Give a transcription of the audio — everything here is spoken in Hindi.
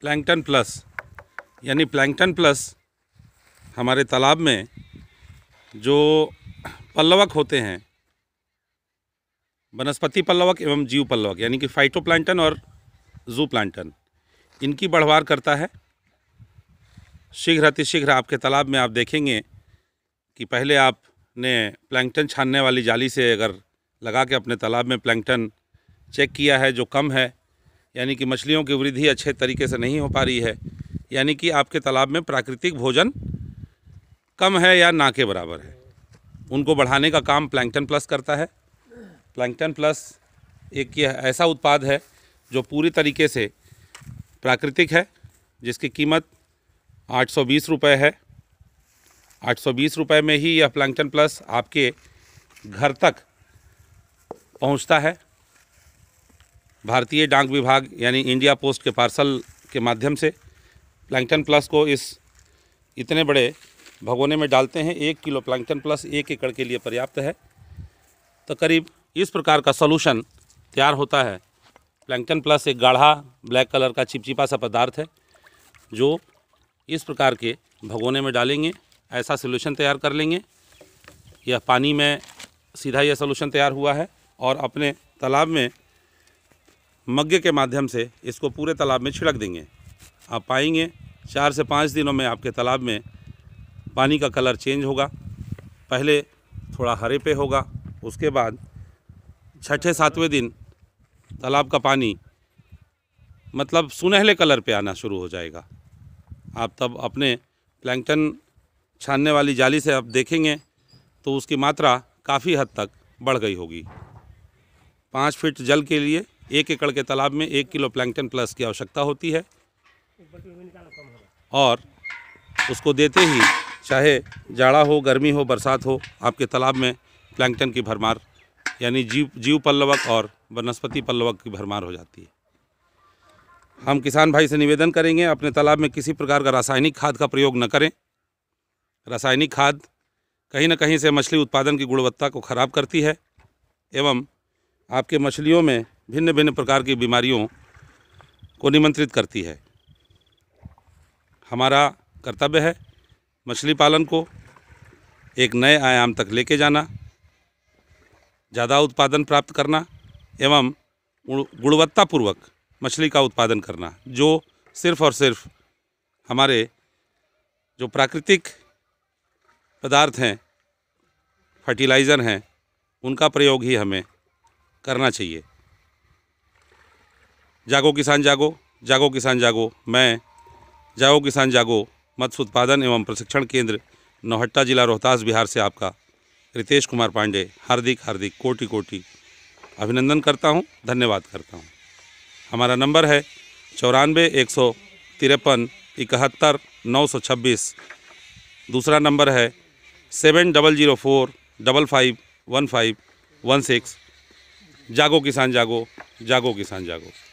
प्लैंकटन प्लस यानी प्लैंकटन प्लस हमारे तालाब में जो पल्लवक होते हैं वनस्पति पल्लवक एवं जीव पल्लवक यानी कि फाइटोप्लांटन और जू प्लांटन इनकी बढ़वार करता है शीघ्र अतिशीघ्र आपके तालाब में आप देखेंगे कि पहले आपने प्लैंकटन छानने वाली जाली से अगर लगा के अपने तालाब में प्लैंकटन चेक किया है जो कम है यानी कि मछलियों की वृद्धि अच्छे तरीके से नहीं हो पा रही है यानी कि आपके तालाब में प्राकृतिक भोजन कम है या ना के बराबर है उनको बढ़ाने का काम प्लैंकटन प्लस करता है प्लैंकटन प्लस एक यह ऐसा उत्पाद है जो पूरी तरीके से प्राकृतिक है जिसकी कीमत आठ सौ बीस रुपये है आठ सौ बीस रुपये में ही यह प्लैंकटन प्लस आपके घर तक पहुंचता है भारतीय डाक विभाग यानी इंडिया पोस्ट के पार्सल के माध्यम से प्लैंकटन प्लस को इस इतने बड़े भगोने में डालते हैं एक किलो प्लैंकटन प्लस एक एकड़ के लिए पर्याप्त है तो करीब इस प्रकार का सोलूशन तैयार होता है प्लैंकटन प्लस एक गाढ़ा ब्लैक कलर का चिपचिपा सा पदार्थ है जो इस प्रकार के भगोने में डालेंगे ऐसा सोल्यूशन तैयार कर लेंगे यह पानी में सीधा यह सोल्यूशन तैयार हुआ है और अपने तालाब में मग्गे के माध्यम से इसको पूरे तालाब में छिड़क देंगे आप पाएंगे चार से पाँच दिनों में आपके तालाब में पानी का कलर चेंज होगा पहले थोड़ा हरे पे होगा उसके बाद छठे सातवें दिन तालाब का पानी मतलब सुनहले कलर पे आना शुरू हो जाएगा आप तब अपने प्लैंकटन छानने वाली जाली से आप देखेंगे तो उसकी मात्रा काफ़ी हद तक बढ़ गई होगी पाँच फीट जल के लिए एक एकड़ के तालाब में एक किलो प्लैंकटन प्लस की आवश्यकता होती है और उसको देते ही चाहे जाड़ा हो गर्मी हो बरसात हो आपके तालाब में प्लैंकटन की भरमार यानी जीव जीव पल्लवक और वनस्पति पल्लवक की भरमार हो जाती है हम किसान भाई से निवेदन करेंगे अपने तालाब में किसी प्रकार का रासायनिक खाद का प्रयोग न करें रासायनिक खाद कहीं ना कहीं से मछली उत्पादन की गुणवत्ता को ख़राब करती है एवं आपके मछलियों में भिन्न भिन्न प्रकार की बीमारियों को निमंत्रित करती है हमारा कर्तव्य है मछली पालन को एक नए आयाम तक लेके जाना ज़्यादा उत्पादन प्राप्त करना एवं गुणवत्तापूर्वक मछली का उत्पादन करना जो सिर्फ़ और सिर्फ हमारे जो प्राकृतिक पदार्थ हैं फर्टिलाइज़र हैं उनका प्रयोग ही हमें करना चाहिए जागो किसान जागो जागो किसान जागो मैं जागो किसान जागो मत्स्य उत्पादन एवं प्रशिक्षण केंद्र नौहट्टा जिला रोहतास बिहार से आपका रितेश कुमार पांडे हार्दिक हार्दिक कोटि कोटि अभिनंदन करता हूं धन्यवाद करता हूं हमारा नंबर है चौरानवे एक सौ तिरपन इकहत्तर नौ सौ छब्बीस दूसरा नंबर है seven double zero four double five one five one six जागो किसान जागो जागो किसान जागो